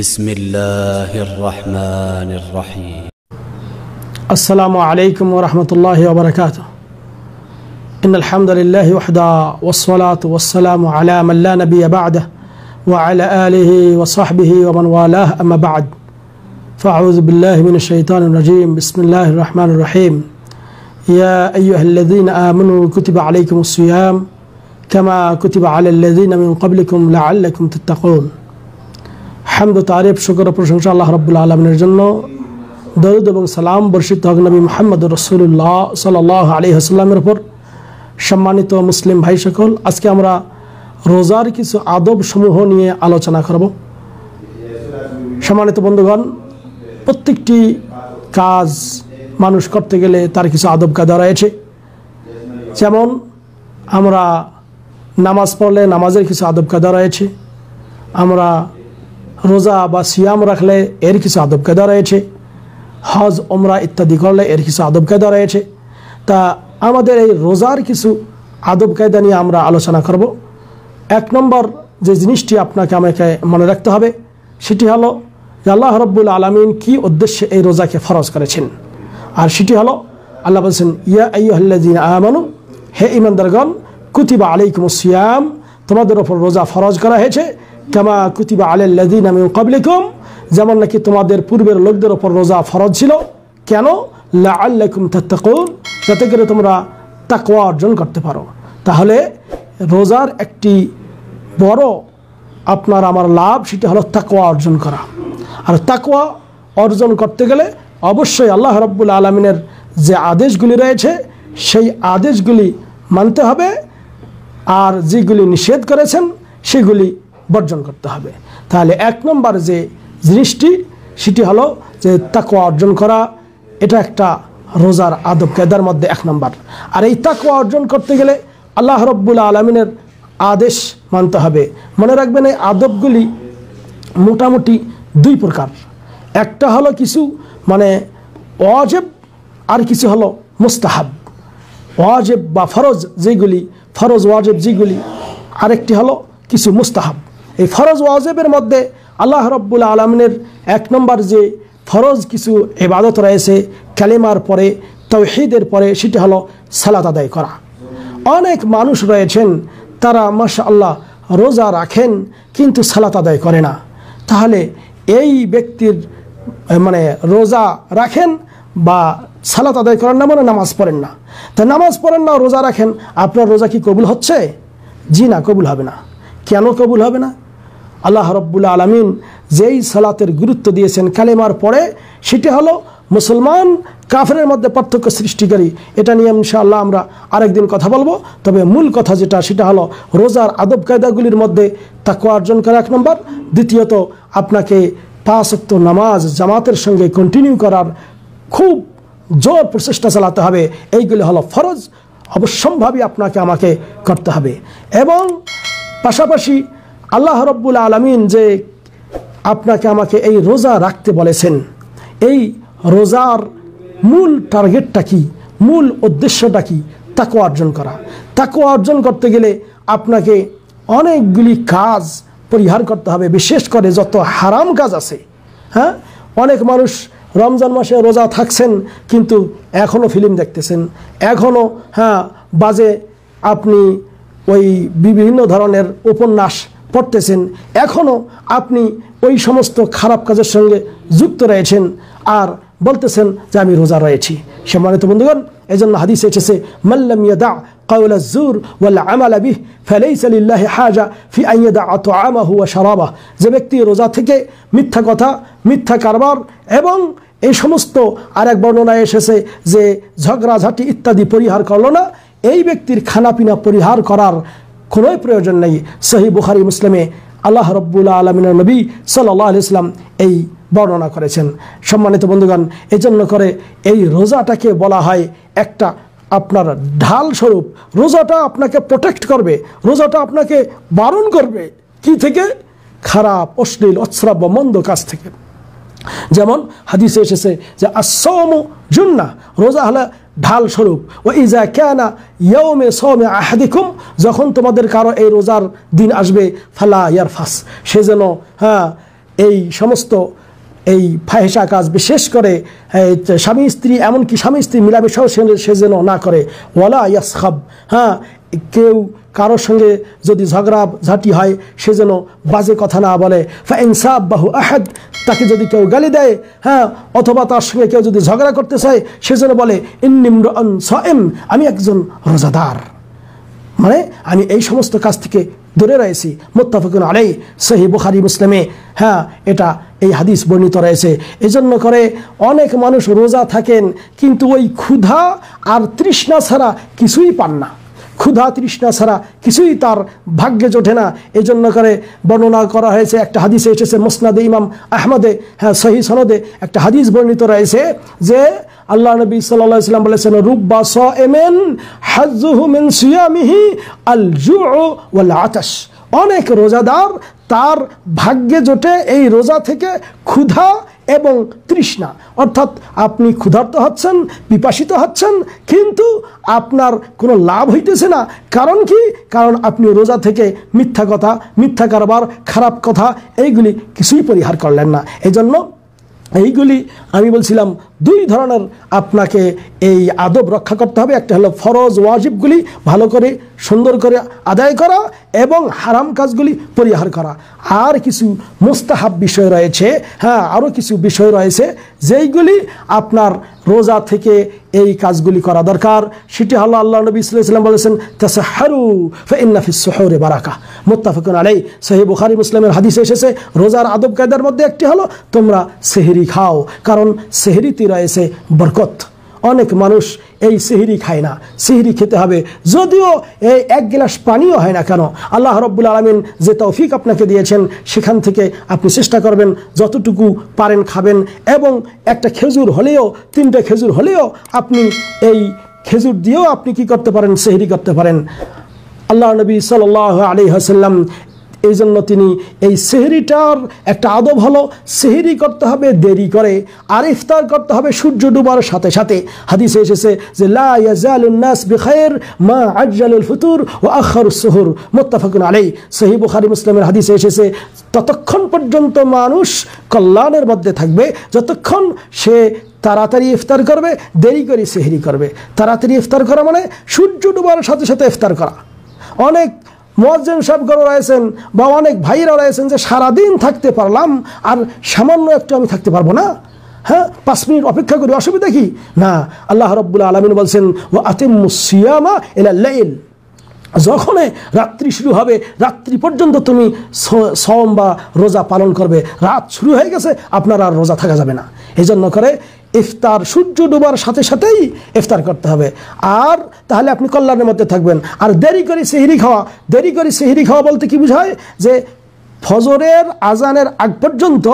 بسم الله الرحمن الرحيم السلام عليكم ورحمة الله وبركاته إن الحمد لله وحده والصلاة والسلام على من لا نبي بعده وعلى آله وصحبه ومن والاه أما بعد فأعوذ بالله من الشيطان الرجيم بسم الله الرحمن الرحيم يا أيها الذين آمنوا كتب عليكم الصيام كما كتب على الذين من قبلكم لعلكم تتقون হামদ তারিফ শুকর প্রশংসা আল্লাহ রব আলমের জন্য দরুদ এবং সালাম বর্ষিত হক নবী মোহাম্মদ রসুল্লাহ সাল্লাহ আলী হাসলামের ওপর সম্মানিত মুসলিম ভাই সকল আজকে আমরা রোজার কিছু আদব সমূহ নিয়ে আলোচনা করব সম্মানিত বন্ধুগণ প্রত্যেকটি কাজ মানুষ করতে গেলে তার কিছু আদব কাদা রয়েছে যেমন আমরা নামাজ পড়লে নামাজের কিছু আদব কাদা রয়েছে আমরা রোজা বা সিয়াম রাখলে এর কিছু আদব কায়দা রয়েছে হজ ওমরা ইত্যাদি করলে এর কিছু আদব কায়দা রয়েছে তা আমাদের এই রোজার কিছু আদব কায়দা নিয়ে আমরা আলোচনা করব এক নম্বর যে জিনিসটি আপনাকে আমাকে মনে রাখতে হবে সেটি হলো আল্লাহ রব্বুল আলমিন কি উদ্দেশ্যে এই রোজাকে ফরজ করেছেন আর সেটি হলো আল্লাহ বলছেন ইয়া আইহ্লাদিন আমানু হে ইমানদারগণ কুতিবা আলাইকুম সিয়াম তোমাদের ওপর রোজা ফরজ করা হয়েছে কামা কুতিবা আলাল্লাদিন আমি কাবলিকুম যেমন নাকি তোমাদের পূর্বের লোকদের ওপর রোজা ফরজ ছিল কেন লা আল্লাকুম তাত্তাকুন যাতে করে তোমরা তাকওয়া অর্জন করতে পারো তাহলে রোজার একটি বড় আপনার আমার লাভ সেটা হলো তাকওয়া অর্জন করা আর তাকওয়া অর্জন করতে গেলে অবশ্যই আল্লাহ রব্বুল আলমিনের যে আদেশগুলি রয়েছে সেই আদেশগুলি মানতে হবে আর যেগুলি নিষেধ করেছেন সেগুলি বর্জন করতে হবে তাহলে এক নম্বর যে জিনিসটি সেটি হলো যে তাকুয়া অর্জন করা এটা একটা রোজার আদব কেদার মধ্যে এক নম্বর আর এই তাকুয়া অর্জন করতে গেলে আল্লাহ রব্বুল আলমিনের আদেশ মানতে হবে মনে রাখবেন এই আদবগুলি মোটামুটি দুই প্রকার একটা হলো কিছু মানে অজেব আর কিছু হলো মুস্তাহাব ওয়াজেব বা ফরজ যেগুলি ফরজ ওয়াজেব যেগুলি আরেকটি হলো কিছু মুস্তাহাব এই ফরজ ওয়াজেবের মধ্যে আল্লাহ রব্বুল আলমিনের এক নম্বর যে ফরজ কিছু এবাদত রয়েছে ক্যালেমার পরে তৌহিদের পরে সেটি হলো সালাত আদায় করা অনেক মানুষ রয়েছেন তারা মাসা আল্লাহ রোজা রাখেন কিন্তু সালাত আদায় করে না তাহলে এই ব্যক্তির মানে রোজা রাখেন বা সালাত আদায় করেন না মানে নামাজ পড়েন না তা নামাজ পড়েন না রোজা রাখেন আপনার রোজা কি কবুল হচ্ছে জি না কবুল হবে না কেন কবুল হবে না আল্লাহ রব্বুল্লা আলমিন যেই সালাতের গুরুত্ব দিয়েছেন কালেমার পরে সেটি হলো মুসলমান কাফরের মধ্যে পার্থক্য সৃষ্টিকারী এটা নিয়ে ইনশাআল্লাহ আমরা আরেকদিন কথা বলবো তবে মূল কথা যেটা সেটা হলো রোজার আদব কায়দাগুলির মধ্যে তাকে অর্জন করা এক নম্বর দ্বিতীয়ত আপনাকে পাশক্ত নামাজ জামাতের সঙ্গে কন্টিনিউ করার খুব জোর প্রচেষ্টা চালাতে হবে এইগুলি হলো ফরজ অবশ্যম্ভাবী আপনাকে আমাকে করতে হবে এবং পাশাপাশি আল্লাহ রব্বুল আলমিন যে আপনাকে আমাকে এই রোজা রাখতে বলেছেন এই রোজার মূল টার্গেটটা কি মূল উদ্দেশ্যটা কি তাকে অর্জন করা তাকে অর্জন করতে গেলে আপনাকে অনেকগুলি কাজ পরিহার করতে হবে বিশেষ করে যত হারাম কাজ আছে হ্যাঁ অনেক মানুষ রমজান মাসে রোজা থাকছেন কিন্তু এখনও ফিল্ম দেখতেছেন এখনও হ্যাঁ বাজে আপনি ওই বিভিন্ন ধরনের উপন্যাস পড়তেছেন এখনও আপনি ওই সমস্ত খারাপ কাজের সঙ্গে যুক্ত রয়েছেন আর বলতেছেন যে আমি রোজা রয়েছি সম্মানিত বন্ধুগণ এই জন্য হাদিস এসেছে মাল্লাম ইয়াদা قول الزور والعمل به فليس لله حاجة في যে ব্যক্তি রোজা থেকে মিথ্যা কথা মিথ্যা কারবার এবং এই সমস্ত আরেক বর্ণনায় এসেছে যে ঝগড়াঝাটি ইত্যাদি পরিহার করল না এই ব্যক্তির খানাপিনা পরিহার করার কোনোই প্রয়োজন নেই সহি বুখারি মুসলিমে আল্লাহ রব্বুল্লা আলমিনের নবী সাল্লাহ আলি ইসলাম এই বর্ণনা করেছেন সম্মানিত বন্ধুগণ এজন্য করে এই রোজাটাকে বলা হয় একটা আপনার ঢাল স্বরূপ রোজাটা আপনাকে প্রোটেক্ট করবে রোজাটা আপনাকে বারণ করবে কি থেকে খারাপ অশ্লীল অশ্রাব্য মন্দ কাজ থেকে যেমন হাদিসে এসেছে যে আসম জুন্না রোজা হলে ঢাল স্বরূপ ও ইজা ক্যানা মে সোমে আহাদিকুম যখন তোমাদের কারো এই রোজার দিন আসবে ফালা ইয়ারফাস সে যেন হ্যাঁ এই সমস্ত এই ফাহেসা কাজ বিশেষ করে স্বামী স্ত্রী এমনকি স্বামী স্ত্রী মিলামেশাও সে যেন না করে ওয়ালা ইয়াস হ্যাঁ কেউ কারোর সঙ্গে যদি ঝগড়া ঝাঁটি হয় সে যেন বাজে কথা না বলে ফাইনসাব বাহু আহাদ তাকে যদি কেউ গালি দেয় হ্যাঁ অথবা তার সঙ্গে কেউ যদি ঝগড়া করতে চায় সে যেন বলে ইন্নিম্র আমি একজন রোজাদার মানে আমি এই সমস্ত কাজ থেকে দূরে রয়েছি মোত্তাফিকুন আলাই সহি বুখারি মুসলিমে হ্যাঁ এটা এই হাদিস বর্ণিত রয়েছে এজন্য করে অনেক মানুষ রোজা থাকেন কিন্তু ওই ক্ষুধা আর তৃষ্ণা ছাড়া কিছুই পান না ক্ষুধা তৃষ্ণা ছাড়া কিছুই তার ভাগ্যে জোটে না এই জন্য করে বর্ণনা করা হয়েছে একটা হাদিসে এসেছে মোসনাদে ইমাম আহমদে হ্যাঁ সহি সনদে একটা হাদিস বর্ণিত রয়েছে যে আল্লাহ নবী সাল্লাহ সাল্লাম বলেছেন রুব্বা স এমেন হাজুহমিন সিয়ামিহি আল জু ওয়াল আতাস অনেক রোজাদার তার ভাগ্যে জোটে এই রোজা থেকে ক্ষুধা এবং তৃষ্ণা অর্থাৎ আপনি ক্ষুধার্ত হচ্ছেন বিপাসিত হচ্ছেন কিন্তু আপনার কোনো লাভ হইতেছে না কারণ কি কারণ আপনি রোজা থেকে মিথ্যা কথা মিথ্যা কারবার খারাপ কথা এইগুলি কিছুই পরিহার করলেন না এজন্য এইগুলি আমি বলছিলাম দুই ধরনের আপনাকে এই আদব রক্ষা করতে হবে একটা হলো ফরজ ওয়াজিবগুলি ভালো করে সুন্দর করে আদায় করা এবং হারাম কাজগুলি পরিহার করা আর কিছু মুস্তাহাব বিষয় রয়েছে হ্যাঁ আরও কিছু বিষয় রয়েছে যেইগুলি আপনার রোজা থেকে এই কাজগুলি করা দরকার সেটি হলো আল্লাহ নবী ইসলাম বলেছেন তেসাহারু ফেন্নাফিস সোহরে বারাকা মোত্তাফিকুন আলাই সাহেব বুখারি মুসলামের হাদিসে এসেছে রোজার আদব কায়দার মধ্যে একটি হলো তোমরা সেহেরি খাও কারণ সেহেরিতে রয়েছে বরকত অনেক মানুষ এই সিহিরি খায় না সিহিরি খেতে হবে যদিও এই এক গ্লাস পানিও হয় না কেন আল্লাহ রব্বুল আলমিন যে তৌফিক আপনাকে দিয়েছেন সেখান থেকে আপনি চেষ্টা করবেন যতটুকু পারেন খাবেন এবং একটা খেজুর হলেও তিনটা খেজুর হলেও আপনি এই খেজুর দিয়েও আপনি কি করতে পারেন সেহরি করতে পারেন আল্লাহ নবী সাল আলী হাসাল্লাম এই জন্য তিনি এই সেহেরিটার একটা আদব হলো সেহেরি করতে হবে দেরি করে আর ইফতার করতে হবে সূর্য ডুবার সাথে সাথে হাদিসে এসেছে যে লাস বিখের মা আজালুল ফুতুর ও আখর সোহর মোত্তাফাকুন আলাই সহি বুখারি মুসলামের হাদিসে এসেছে ততক্ষণ পর্যন্ত মানুষ কল্যাণের মধ্যে থাকবে যতক্ষণ সে তাড়াতাড়ি ইফতার করবে দেরি করে সেহেরি করবে তাড়াতাড়ি ইফতার করা মানে সূর্য ডুবার সাথে সাথে ইফতার করা অনেক মোয়াজ্জেন সাহেবগণ রয়েছেন বা অনেক ভাইয়েরা রয়েছেন যে সারাদিন থাকতে পারলাম আর সামান্য একটু আমি থাকতে পারবো না হ্যাঁ পাঁচ মিনিট অপেক্ষা করি অসুবিধা কি না আল্লাহ রব্বুল আলমিন বলছেন ও আতিমুসিয়ামা এলা লাইল যখন রাত্রি শুরু হবে রাত্রি পর্যন্ত তুমি সম বা রোজা পালন করবে রাত শুরু হয়ে গেছে আপনার আর রোজা থাকা যাবে না এই জন্য করে ইফতার সূর্য ডোবার সাথে সাথেই ইফতার করতে হবে আর তাহলে আপনি কল্যাণের মধ্যে থাকবেন আর দেরি করে সেহিরি খাওয়া দেরি করে সেহিরি খাওয়া বলতে কি বোঝায় যে ফজরের আজানের আগ পর্যন্ত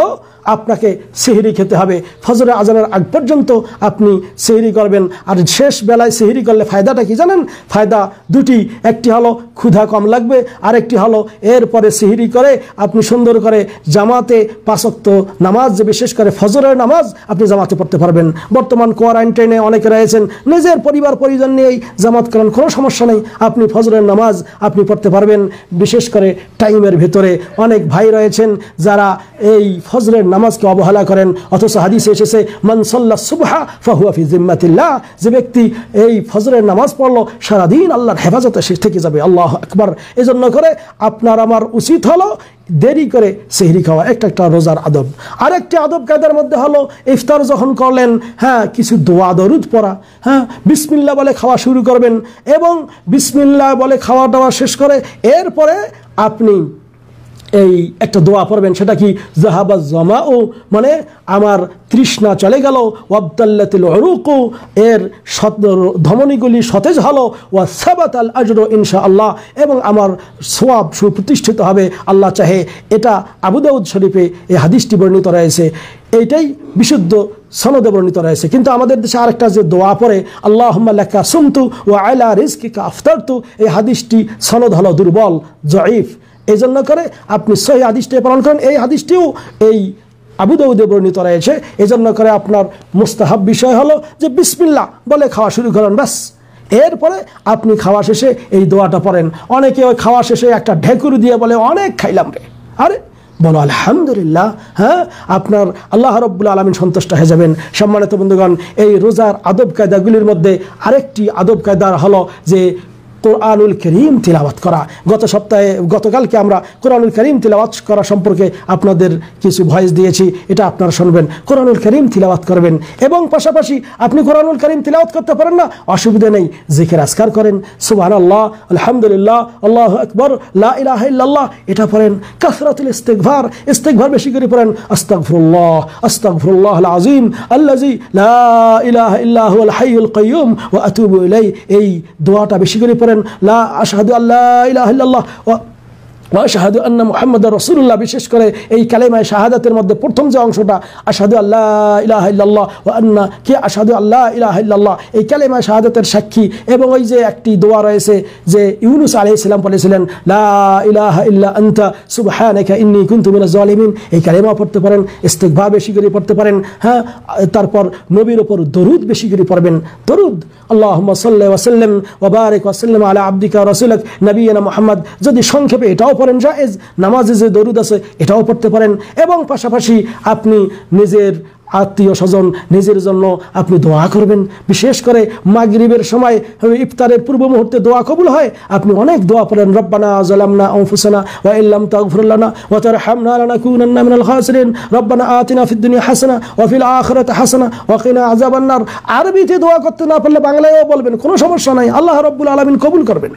আপনাকে সেহেরি খেতে হবে ফজরে আজানের আগ পর্যন্ত আপনি সেহেরি করবেন আর শেষ বেলায় সেহেরি করলে ফায়দাটা কি জানেন ফায়দা দুটি একটি হলো ক্ষুধা কম লাগবে আর একটি হলো এরপরে সেহেরি করে আপনি সুন্দর করে জামাতে পাশক্ত নামাজ যে বিশেষ করে ফজরের নামাজ আপনি জামাতে পড়তে পারবেন বর্তমান কোয়ারেন্টাইনে অনেকে রয়েছেন নিজের পরিবার পরিজন নিয়েই জামাত করেন কোনো সমস্যা নেই আপনি ফজরের নামাজ আপনি পড়তে পারবেন বিশেষ করে টাইমের ভেতরে অনেক ভাই রয়েছেন যারা এই ফজরের নামাজকে অবহেলা করেন অথচ হাদিসে এসেছে মনসল্লা সুবহা ফাহুয়াফি জিম্মাতিল্লাহ যে ব্যক্তি এই ফজরের নামাজ পড়লো সারাদিন আল্লাহর হেফাজতে সে থেকে যাবে আল্লাহ আকবার এজন্য করে আপনার আমার উচিত হলো দেরি করে সেহরি খাওয়া একটা একটা রোজার আদব আরেকটি আদব কায়দার মধ্যে হলো ইফতার যখন করলেন হ্যাঁ কিছু দোয়া দরুদ পড়া হ্যাঁ বিসমিল্লা বলে খাওয়া শুরু করবেন এবং বিসমিল্লা বলে খাওয়া দাওয়া শেষ করে এরপরে আপনি এই একটা দোয়া পড়বেন সেটা কি জাহাবা জমা ও মানে আমার তৃষ্ণা চলে গেল ওয়াবদাল্লাতিল অরুকু এর ধমনীগুলি সতেজ হলো ওয়া সাবাত আল আজর ইনশা আল্লাহ এবং আমার সোয়াব সুপ্রতিষ্ঠিত হবে আল্লাহ চাহে এটা আবুদাউদ শরীফে এই হাদিসটি বর্ণিত রয়েছে এইটাই বিশুদ্ধ সনদে বর্ণিত রয়েছে কিন্তু আমাদের দেশে আরেকটা যে দোয়া পড়ে আল্লাহ লেখা সুমতু ও আয়লা রিস্কিকা আফতারতু এই হাদিসটি সনদ হলো দুর্বল জয়ীফ এই জন্য করে আপনি সহি হাদিসটি পালন করেন এই হাদিসটিও এই আবুদাউদে বর্ণিত রয়েছে জন্য করে আপনার মুস্তাহাব বিষয় হলো যে বিসমিল্লা বলে খাওয়া শুরু করেন ব্যাস এরপরে আপনি খাওয়া শেষে এই দোয়াটা পড়েন অনেকে ওই খাওয়া শেষে একটা ঢেকুর দিয়ে বলে অনেক খাইলাম রে আরে বলো আলহামদুলিল্লাহ হ্যাঁ আপনার আল্লাহ রব্বুল আলমিন সন্তুষ্ট হয়ে যাবেন সম্মানিত বন্ধুগণ এই রোজার আদব কায়দাগুলির মধ্যে আরেকটি আদব কায়দার হলো যে কোরআনুল করিম তিলাবাত করা গত সপ্তাহে গতকালকে আমরা কোরআনুল করিম তিলাবাত করা সম্পর্কে আপনাদের কিছু ভয়েস দিয়েছি এটা আপনারা শুনবেন কোরআনুল করিম তিলাবাত করবেন এবং পাশাপাশি আপনি কোরআনুল করিম তিলাবাত করতে পারেন না অসুবিধা নেই জিখের আসকার করেন সুবাহ আল্লাহ আলহামদুলিল্লাহ আল্লাহ আকবর লাহ এটা পড়েন কাসরাতুল ইস্তেকভার ইস্তেকভার বেশি করে পড়েন আস্তাকফুল্লাহ আস্তাকফুল্লাহ আজিম আল্লাজি লাহ ইলাহ ইল্লাহ আল হাইউল কয়ুম ও আতুবুল এই দোয়াটা বেশি করে পড়েন لا أشهد أن لا إله إلا الله শাহাদু আন্না মোহাম্মদ রসুল্লাহ বিশেষ করে এই কালেমায় শাহাদাতের মধ্যে প্রথম যে অংশটা আসাদু আল্লাহ ইলাহ ইলাহিল্লাহ ও আন্না কে আসাদু আল্লাহ ইলাহ ইলাহিল্লাহ এই কালেমায় শাহাদাতের সাক্ষী এবং ওই যে একটি দোয়া রয়েছে যে ইউনুস আলি ইসলাম বলেছিলেন লা ইলাহ ইল্লা আন্তা সুবহানাকা ইন্নি কুন্তু মিনাজ জালিমিন এই কালেমা পড়তে পারেন ইস্তেকভা বেশি করে পড়তে পারেন হ্যাঁ তারপর নবীর ওপর দরুদ বেশি করে পড়বেন দরুদ আল্লাহ সাল্লাহ ওয়াসাল্লাম ওবারেক ওসাল্লাম আলা আব্দিকা রসুলক নবীনা মোহাম্মদ যদি সংক্ষেপে এটাও পড়েন জায়েজ নামাজে যে দরুদ আছে এটাও পড়তে পারেন এবং পাশাপাশি আপনি নিজের আত্মীয় স্বজন নিজের জন্য আপনি দোয়া করবেন বিশেষ করে মাগরিবের সময় ইফতারের পূর্ব মুহূর্তে দোয়া কবুল হয় আপনি অনেক দোয়া পড়েন রব্বানা জলামনা ওফুসানা ও ইল্লাম তাগফুরুল্লানা ওয়া তারহামনা লানাকুনান্না মিনাল খাসিরিন রব্বানা আতিনা ফিদ দুনিয়া হাসানা ওয়া ফিল আখিরাতি হাসানা ওয়া কিনা আযাবান্নার আরবিতে দোয়া করতে না পারলে বাংলায়ও বলবেন কোনো সমস্যা নাই আল্লাহ রাব্বুল আলামিন কবুল করবেন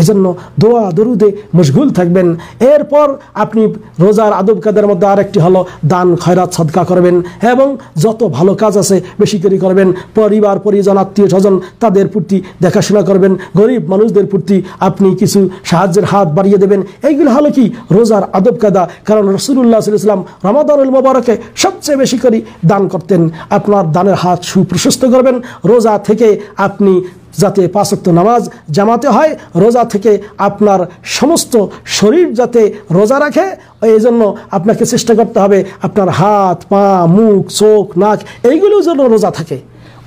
এজন্য দোয়া দরুদে মশগুল থাকবেন এরপর আপনি রোজার আদব কাদের মধ্যে আরেকটি হলো দান খয়রাত সদকা করবেন এবং যত ভালো কাজ আছে বেশি করে করবেন পরিবার পরিজন আত্মীয় স্বজন তাদের প্রতি দেখাশোনা করবেন গরিব মানুষদের প্রতি আপনি কিছু সাহায্যের হাত বাড়িয়ে দেবেন এইগুলো হলো কি রোজার আদব কাদা কারণ রসুল্লাহ সাল্লাম রমাদানুল মোবারকে সবচেয়ে বেশি করে দান করতেন আপনার দানের হাত সুপ্রশস্ত করবেন রোজা থেকে আপনি যাতে পাঁচক্ত নামাজ জামাতে হয় রোজা থেকে আপনার সমস্ত শরীর যাতে রোজা রাখে এই জন্য আপনাকে চেষ্টা করতে হবে আপনার হাত পা মুখ চোখ নাক এইগুলোর জন্য রোজা থাকে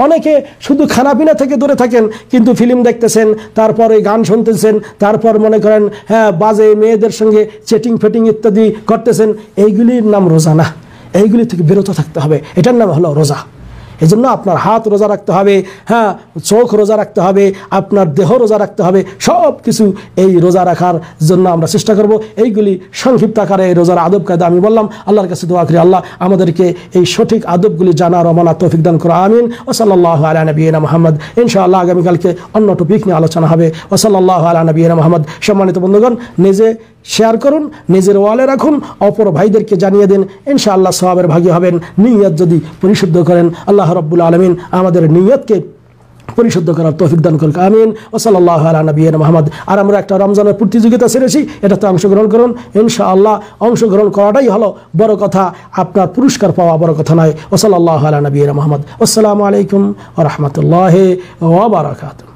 অনেকে শুধু খানাপিনা থেকে দূরে থাকেন কিন্তু ফিল্ম দেখতেছেন তারপরে গান শুনতেছেন তারপর মনে করেন হ্যাঁ বাজে মেয়েদের সঙ্গে চেটিং ফেটিং ইত্যাদি করতেছেন এইগুলির নাম রোজা না এইগুলি থেকে বিরত থাকতে হবে এটার নাম হলো রোজা এজন্য আপনার হাত রোজা রাখতে হবে হ্যাঁ চোখ রোজা রাখতে হবে আপনার দেহ রোজা রাখতে হবে সব কিছু এই রোজা রাখার জন্য আমরা চেষ্টা করব এইগুলি সংক্ষিপ্ত আকারে এই রোজার আদব কায়দা আমি বললাম আল্লাহর কাছে দোয়া করি আল্লাহ আমাদেরকে এই সঠিক আদবগুলি জানার অমানা তৌফিক দান করা আমিন ও সাল্লাহ আলা নবীনা মহম্মদ ইনশাআল্লাহ আগামীকালকে অন্য টপিক নিয়ে আলোচনা হবে ও সাল্লাহ আলা নবীনা মহম্মদ সম্মানিত বন্ধুগণ নিজে শেয়ার করুন নিজের ওয়ালে রাখুন অপর ভাইদেরকে জানিয়ে দিন ইনশাআল্লাহ সবাবের ভাগী হবেন নিয়ত যদি পরিশুদ্ধ করেন আল্লাহ রব্বুল আলমিন আমাদের নিয়তকে পরিশুদ্ধ করার তৌফিক দান করুক আমিন ও সাল্লাহ আলা নবীন মোহাম্মদ আর আমরা একটা রমজানের প্রতিযোগিতা সেরেছি এটাতে অংশগ্রহণ করুন ইনশাআল্লাহ অংশগ্রহণ করাটাই হলো বড় কথা আপনার পুরস্কার পাওয়া বড় কথা নয় ও সাল্লাহ আলা নবীন মোহাম্মদ আসসালামু আলাইকুম ও রহমতুল্লাহ ওবরাকাত